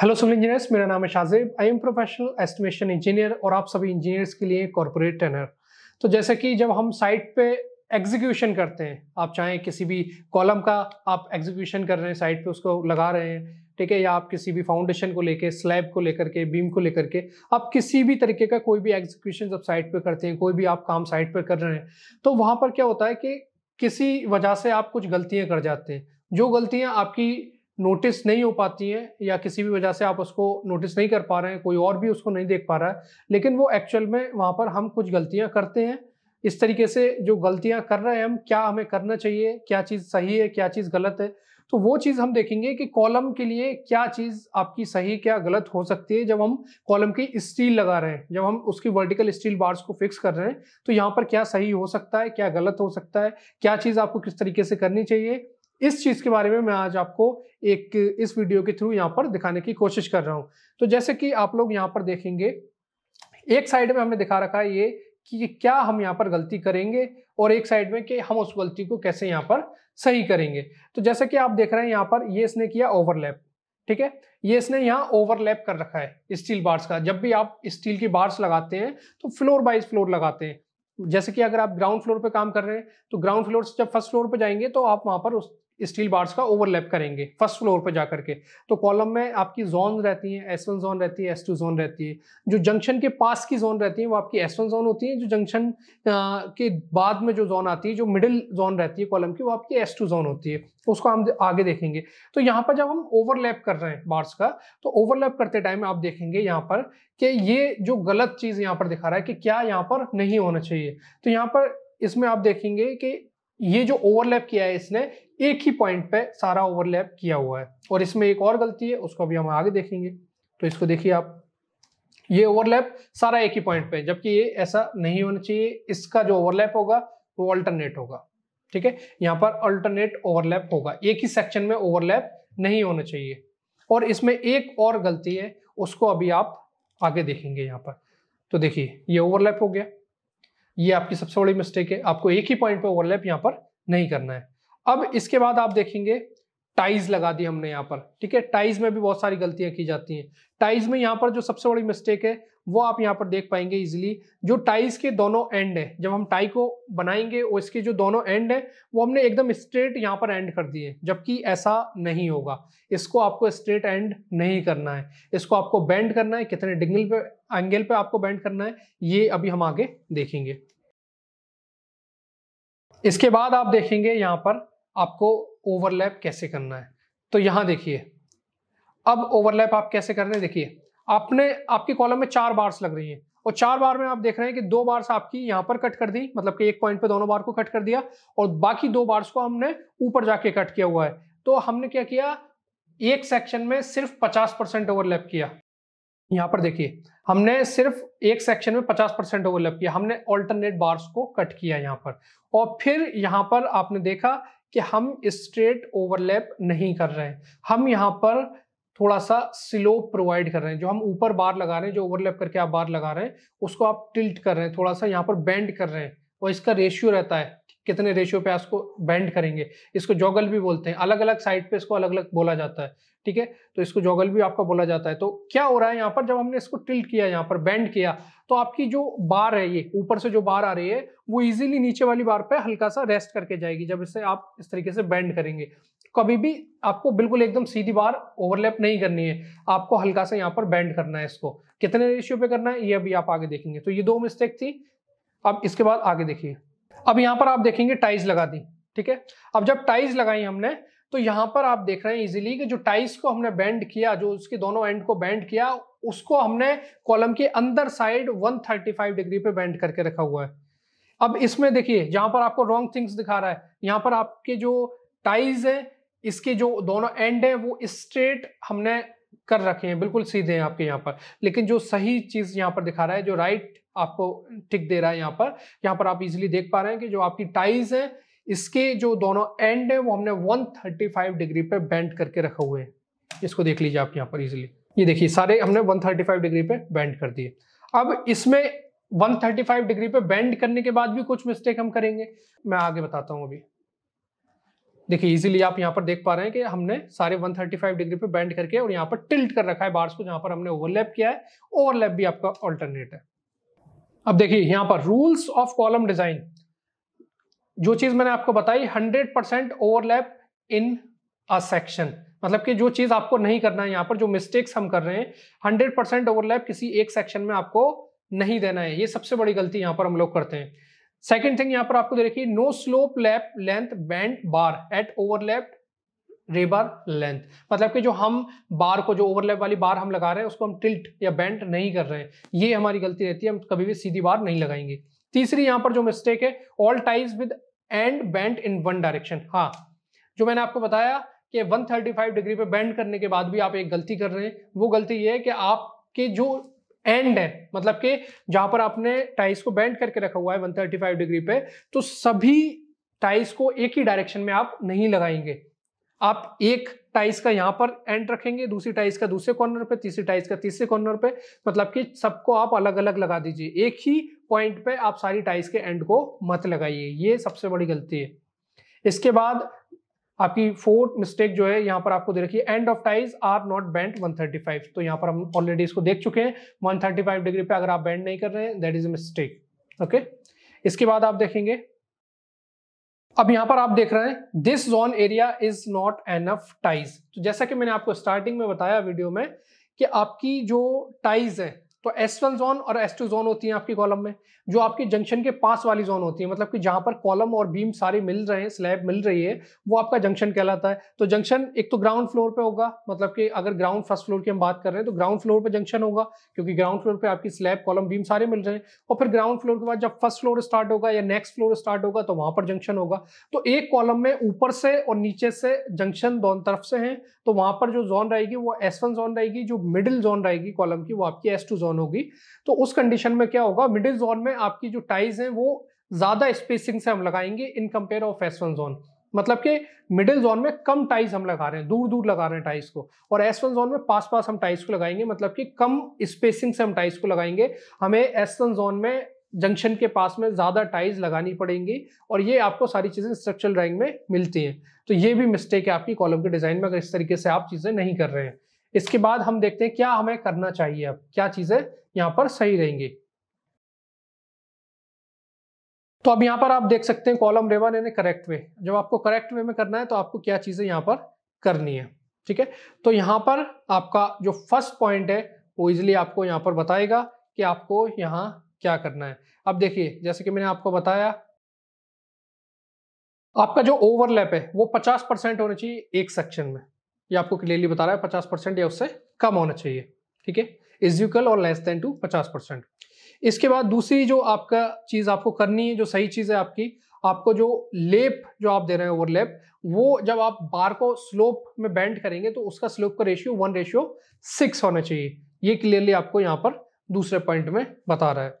hello civil engineers मेरा नाम है Shahzeb I am professional estimation engineer और आप सभी इंजीनियर्स के लिए कॉरपोरेट ट्रेनर तो जैसे कि जब हम साइट पे एग्जीक्यूशन करते हैं आप चाहें किसी भी कॉलम का आप एग्जीक्यूशन कर रहे हैं साइट पे उसको लगा रहे हैं ठीक है या आप किसी भी फाउंडेशन को लेके स्लैब को लेकर के बीम को लेकर के आप किसी भी तरीके का कोई भी एग्जीक्यूशन जब साइट पर करते हैं कोई भी आप काम साइट पर कर रहे हैं तो वहाँ पर क्या होता है कि किसी वजह से आप कुछ गलतियाँ कर जाते हैं जो गलतियाँ आपकी नोटिस नहीं हो पाती हैं या किसी भी वजह से आप उसको नोटिस नहीं कर पा रहे हैं कोई और भी उसको नहीं देख पा रहा है लेकिन वो एक्चुअल में वहाँ पर हम कुछ गलतियाँ करते हैं इस तरीके से जो गलतियाँ कर रहे हैं हम क्या हमें करना चाहिए क्या चीज़ सही है क्या चीज़ गलत है तो वो चीज़ हम देखेंगे कि कॉलम के लिए क्या चीज़ आपकी सही क्या गलत हो सकती है जब हम कॉलम की स्टील लगा रहे हैं जब हम उसकी वर्टिकल स्टील बार्स को फिक्स कर रहे हैं तो यहाँ पर क्या सही हो सकता है क्या गलत हो सकता है क्या चीज़ आपको किस तरीके से करनी चाहिए इस चीज़ के बारे में मैं आज आपको एक इस वीडियो के थ्रू यहाँ पर दिखाने की कोशिश कर रहा हूँ तो जैसे कि आप लोग यहाँ पर देखेंगे एक साइड में हमने दिखा रखा है ये कि क्या हम यहाँ पर गलती करेंगे और एक साइड में कि हम उस गलती को कैसे यहाँ पर सही करेंगे तो जैसे कि आप देख रहे हैं यहाँ पर ये इसने किया ओवरलैप ठीक है ये इसने यहाँ ओवरलैप कर रखा है स्टील बार्स का जब भी आप स्टील की बार्स लगाते हैं तो फ्लोर बाइज फ्लोर लगाते हैं जैसे कि अगर आप ग्राउंड फ्लोर पे काम कर रहे हैं तो ग्राउंड फ्लोर से जब फर्स्ट फ्लोर पे जाएंगे तो आप वहां पर उस स्टील बार्स का ओवरलैप करेंगे फर्स्ट फ्लोर पर जाकर के तो कॉलम में आपकी जोन रहती हैं एस वन जोन रहती है एस टू जोन रहती है जो जंक्शन के पास की जोन रहती है वो आपकी एस वन जोन होती है जो जंक्शन के बाद में जो जोन आती है जो मिडिल जोन रहती है कॉलम की वो आपकी एस टू जोन होती है उसको हम आगे देखेंगे तो यहाँ पर जब हम ओवरलैप कर रहे हैं बार्स का तो ओवरलैप करते टाइम आप देखेंगे यहाँ पर कि ये जो गलत चीज़ यहाँ पर दिखा रहा है कि क्या यहाँ पर नहीं होना चाहिए तो यहाँ पर इसमें आप देखेंगे कि ये जो ओवरलैप किया है इसने एक ही पॉइंट पे सारा ओवरलैप किया हुआ है और इसमें एक और गलती है उसको अभी हम आगे देखेंगे तो इसको देखिए आप ये ओवरलैप सारा एक ही पॉइंट पे है जबकि ये ऐसा नहीं होना चाहिए इसका जो ओवरलैप होगा वो अल्टरनेट होगा ठीक है यहाँ पर अल्टरनेट ओवरलैप होगा एक ही सेक्शन में ओवरलैप नहीं होना चाहिए और इसमें एक और गलती है उसको अभी आप आगे देखेंगे यहाँ पर तो देखिए ये ओवरलैप हो गया ये आपकी सबसे बड़ी मिस्टेक है आपको एक ही पॉइंट पे ओवरलैप यहाँ पर नहीं करना है अब इसके बाद आप देखेंगे टाइज लगा दी हमने यहाँ पर ठीक है टाइज में भी बहुत सारी गलतियां की जाती हैं टाइज में यहाँ पर जो सबसे बड़ी मिस्टेक है वो आप यहाँ पर देख पाएंगे इजिली जो टाइज के दोनों एंड है जब हम टाई को बनाएंगे और इसके जो दोनों एंड है वो हमने एकदम स्ट्रेट यहाँ पर एंड कर दिए जबकि ऐसा नहीं होगा इसको आपको स्ट्रेट एंड नहीं करना है इसको आपको बेंड करना है कितने डिग्नल पे एंगल पे आपको बेंड करना है ये अभी हम आगे देखेंगे इसके बाद आप देखेंगे यहां पर आपको ओवरलैप कैसे करना है तो यहां देखिए अब ओवरलैप आप कैसे कर रहे हैं देखिए आपने आपके कॉलम में चार बार्स लग रही हैं और चार बार में आप देख रहे हैं कि दो बार्स आपकी यहां पर कट कर दी मतलब कि एक पॉइंट पे दोनों बार को कट कर दिया और बाकी दो बार्स को हमने ऊपर जाके कट किया हुआ है तो हमने क्या किया एक सेक्शन में सिर्फ पचास परसेंट ओवरलैप किया यहां पर देखिए हमने सिर्फ एक सेक्शन में 50 परसेंट ओवरलैप किया हमने ऑल्टरनेट बार्स को कट किया यहाँ पर और फिर यहाँ पर आपने देखा कि हम स्ट्रेट ओवरलैप नहीं कर रहे हैं हम यहाँ पर थोड़ा सा स्लोप प्रोवाइड कर रहे हैं जो हम ऊपर बार लगा रहे हैं जो ओवरलैप करके आप बार लगा रहे हैं उसको आप टिल्ट कर रहे हैं थोड़ा सा यहाँ पर बेंड कर रहे हैं और इसका रेशियो रहता है कितने रेशियो पे इसको बैंड करेंगे इसको जॉगल भी बोलते हैं अलग अलग साइड पे इसको अलग अलग बोला जाता है ठीक है तो इसको जॉगल भी आपका बोला जाता है तो क्या हो रहा है यहाँ पर जब हमने इसको टिल्ट किया यहाँ पर बैंड किया तो आपकी जो बार है ये ऊपर से जो बार आ रही है वो इजिली नीचे वाली बार पे हल्का सा रेस्ट करके जाएगी जब इसे आप इस तरीके से बैंड करेंगे कभी भी आपको बिल्कुल एकदम सीधी बार ओवरलैप नहीं करनी है आपको हल्का सा यहाँ पर बैंड करना है इसको कितने रेशियो पे करना है ये अभी आप आगे देखेंगे तो ये दो मिस्टेक थी अब इसके बाद आगे देखिए अब यहां पर आप देखेंगे टाइज लगा दी ठीक है अब जब टाइज लगाई हमने तो यहां पर आप देख रहे हैं इजिली कि जो टाइज को हमने बैंड किया जो उसके दोनों एंड को बैंड किया उसको हमने कॉलम के अंदर साइड 135 डिग्री पे बैंड करके रखा हुआ है अब इसमें देखिए जहां पर आपको रॉन्ग थिंग्स दिखा रहा है यहां पर आपके जो टाइज है इसके जो दोनों एंड है वो स्ट्रेट हमने कर रखे हैं बिल्कुल सीधे हैं आपके यहाँ पर लेकिन जो सही चीज़ यहाँ पर दिखा रहा है जो राइट आपको टिक दे रहा है यहाँ पर यहाँ पर आप इजिली देख पा रहे हैं कि जो आपकी टाइज है इसके जो दोनों एंड है वो हमने 135 डिग्री पे बेंड करके रखे हुए हैं इसको देख लीजिए आप यहाँ पर इजिली ये देखिए सारे हमने 135 डिग्री पे बेंड कर दिए अब इसमें 135 डिग्री पे बेंड करने के बाद भी कुछ मिस्टेक हम करेंगे मैं आगे बताता हूँ अभी देखिए इजीली आप यहाँ पर देख पा रहे हैं कि हमने सारे 135 डिग्री पे बैंड करके और यहाँ पर टिल्ट कर रखा है बार्स को जहाँ पर हमने ओवरलैप किया है ओवरलैप भी आपका ऑल्टरनेट है अब देखिए यहाँ पर रूल्स ऑफ कॉलम डिजाइन जो चीज मैंने आपको बताई 100 percent overlap in a section मतलब कि जो चीज आपको नहीं करना है यहाँ पर जो मिस्टेक्स हम कर रहे हैं हंड्रेड परसेंट ओवरलैप किसी एक सेक्शन में आपको नहीं देना है ये सबसे बड़ी गलती यहाँ पर हम लोग करते हैं सेकेंड थिंग यहां पर आपको देखिए no slope lap length bend bar at overlapped rebar length मतलब कि जो हम बार को जो ओवरलैप वाली बार हम लगा रहे हैं उसको हम टिल्ट या बेंट नहीं कर रहे हैं ये हमारी गलती रहती है हम कभी भी सीधी बार नहीं लगाएंगे तीसरी यहां पर जो मिस्टेक है all ties with end bent in one direction हाँ जो मैंने आपको बताया कि 135 डिग्री पे बेंड करने के बाद भी आप एक गलती कर रहे हैं वो गलती ये है कि आपके जो एंड है मतलब कि जहां पर आपने टाइस को बेंड करके रखा हुआ है 135 डिग्री पे तो सभी टाइस को एक ही डायरेक्शन में आप नहीं लगाएंगे आप एक टाइस का यहां पर एंड रखेंगे दूसरी टाइस का दूसरे कॉर्नर पे तीसरी टाइस का तीसरे कॉर्नर पे मतलब कि सबको आप अलग अलग लगा दीजिए एक ही पॉइंट पे आप सारी टाइस के एंड को मत लगाइए ये सबसे बड़ी गलती है इसके बाद आपकी फोर्थ मिस्टेक जो है यहाँ पर आपको दे रखी है end of ties are not bent 135 तो यहाँ पर हम ऑलरेडी इसको देख चुके हैं 135 डिग्री पे अगर आप बेंड नहीं कर रहे हैं that is a mistake okay इसके बाद आप देखेंगे अब यहाँ पर आप देख रहे हैं this zone area is not enough ties तो जैसा कि मैंने आपको स्टार्टिंग में बताया वीडियो में कि आपकी जो टाइज है तो एस वन जोन और एस टू जोन होती है आपकी कॉलम में जो आपके जंक्शन के पास वाली जोन होती है मतलब कि जहां पर कॉलम और बीम सारे मिल रहे हैं स्लैब मिल रही है वो आपका जंक्शन कहलाता है तो जंक्शन एक तो ग्राउंड फ्लोर पे होगा मतलब कि अगर ग्राउंड फर्स्ट फ्लोर की हम बात कर रहे हैं तो ग्राउंड फ्लोर पर जंक्शन होगा क्योंकि ग्राउंड फ्लोर पर आपकी स्लैब कॉलम बीम सारे मिल रहे हैं और फिर ग्राउंड फ्लोर के बाद जब फर्स्ट फ्लोर स्टार्ट होगा या नेक्स्ट फ्लोर स्टार्ट होगा तो वहां पर जंक्शन होगा तो एक कॉलम में ऊपर से और नीचे से जंक्शन दोनों तरफ से है तो वहां पर जो जोन रहेगी वो एस जोन रहेगी जो मिडिल जोन रहेगी कॉलम की वो आपकी एस जोन जोन होगी तो उस कंडीशन में क्या होगा मिडिल जोन में आपकी जो टाइज हैं वो ज़्यादा स्पेसिंग से हम लगाएंगे in compare of S one zone मतलब कि मिडिल जोन में कम टाइज हम लगा रहे हैं दूर दूर लगा रहे हैं टाइज को और एस वन जोन में पास पास हम टाइज को लगाएंगे मतलब कि कम स्पेसिंग से हम टाइज को लगाएंगे हमें एस वन जोन में जंक्शन के पास में ज़्यादा टाइज लगानी पड़ेंगी और ये आपको सारी चीज़ें स्ट्रक्चरल ड्राइंग में मिलती हैं तो ये भी मिस्टेक है आपकी कॉलम के डिज़ाइन में अगर इस तरीके से आप चीज़ें नहीं कर रहे हैं इसके बाद हम देखते हैं क्या हमें करना चाहिए अब क्या चीज़ें यहाँ पर सही रहेंगी तो अब यहाँ पर आप देख सकते हैं कॉलम रेवन ए करेक्ट वे जब आपको करेक्ट वे में करना है तो आपको क्या चीज़ें यहाँ पर करनी है ठीक है तो यहाँ पर आपका जो फर्स्ट पॉइंट है वो इजिली आपको यहाँ पर बताएगा कि आपको यहाँ क्या करना है अब देखिए जैसे कि मैंने आपको बताया आपका जो ओवरलैप है वो 50 परसेंट होना चाहिए एक सेक्शन में ये आपको क्लियरली बता रहा है पचास परसेंट या उससे कम होना चाहिए ठीक है इजिकल और लेस देन टू पचास परसेंट इसके बाद दूसरी जो आपका चीज़ आपको करनी है जो सही चीज़ है आपकी आपको जो लेप जो आप दे रहे हैं ओवरलेप वो जब आप बार को स्लोप में बैंड करेंगे तो उसका स्लोप का रेशियो वन रेशियो सिक्स होना चाहिए ये क्लियरली आपको यहाँ पर दूसरे पॉइंट में बता रहा है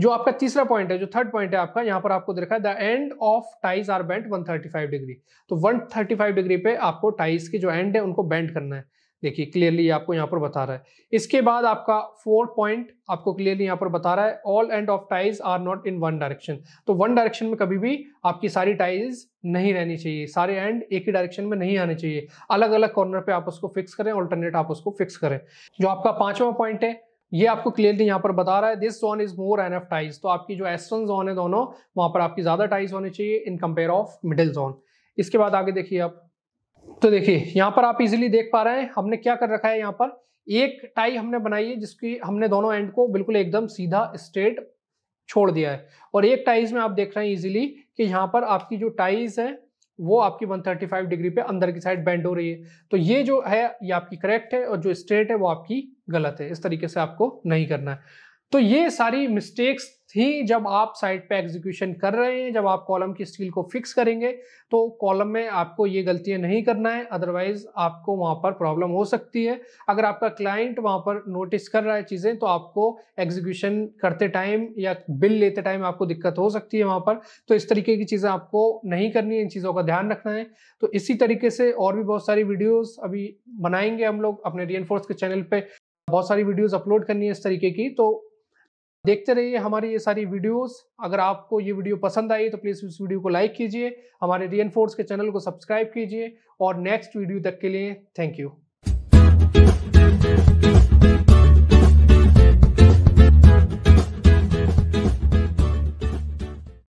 जो आपका तीसरा पॉइंट है जो थर्ड पॉइंट है आपका यहाँ पर आपको देखा है the end of ties are bent 135 degree तो 135 डिग्री पे आपको टाइज के जो एंड है उनको बेंड करना है देखिए क्लियरली आपको यहाँ पर बता रहा है इसके बाद आपका फोर्थ पॉइंट आपको क्लियरली यहाँ पर बता रहा है all end of ties are not in one direction तो वन डायरेक्शन में कभी भी आपकी सारी टाइज नहीं रहनी चाहिए सारे एंड एक ही डायरेक्शन में नहीं आने चाहिए अलग अलग कॉर्नर पे आप उसको फिक्स करें ऑल्टरनेट आप उसको फिक्स करें जो आपका पांचवा पॉइंट है ये आपको क्लियरली यहाँ पर बता रहा है this zone is more enough ties तो आपकी जो एस वन जोन है दोनों वहाँ पर आपकी ज़्यादा टाइज होनी चाहिए in compare of middle zone इसके बाद आगे देखिए आप तो देखिए यहाँ पर आप इजीली देख पा रहे हैं हमने क्या कर रखा है यहाँ पर एक टाई हमने बनाई है जिसकी हमने दोनों एंड को बिल्कुल एकदम सीधा स्ट्रेट छोड़ दिया है और एक टाइज में आप देख रहे हैं इजीली कि यहाँ पर आपकी जो टाइज है वो आपकी 135 डिग्री पे अंदर की साइड बेंड हो रही है तो ये जो है ये आपकी करेक्ट है और जो स्ट्रेट है वो आपकी गलत है इस तरीके से आपको नहीं करना है तो ये सारी मिस्टेक्स थी जब आप साइड पे एग्जीक्यूशन कर रहे हैं जब आप कॉलम की स्टील को फिक्स करेंगे तो कॉलम में आपको ये गलतियां नहीं करना है अदरवाइज आपको वहां पर प्रॉब्लम हो सकती है अगर आपका क्लाइंट वहां पर नोटिस कर रहा है चीज़ें तो आपको एग्जीक्यूशन करते टाइम या बिल लेते टाइम आपको दिक्कत हो सकती है वहां पर तो इस तरीके की चीज़ें आपको नहीं करनी है इन चीज़ों का ध्यान रखना है तो इसी तरीके से और भी बहुत सारी वीडियोज़ अभी बनाएंगे हम लोग अपने री के चैनल पर बहुत सारी वीडियोज़ अपलोड करनी है इस तरीके की तो देखते रहिए हमारी ये सारी वीडियोस अगर आपको ये वीडियो पसंद आई तो प्लीज़ इस वीडियो को लाइक कीजिए हमारे री के चैनल को सब्सक्राइब कीजिए और नेक्स्ट वीडियो तक के लिए थैंक यू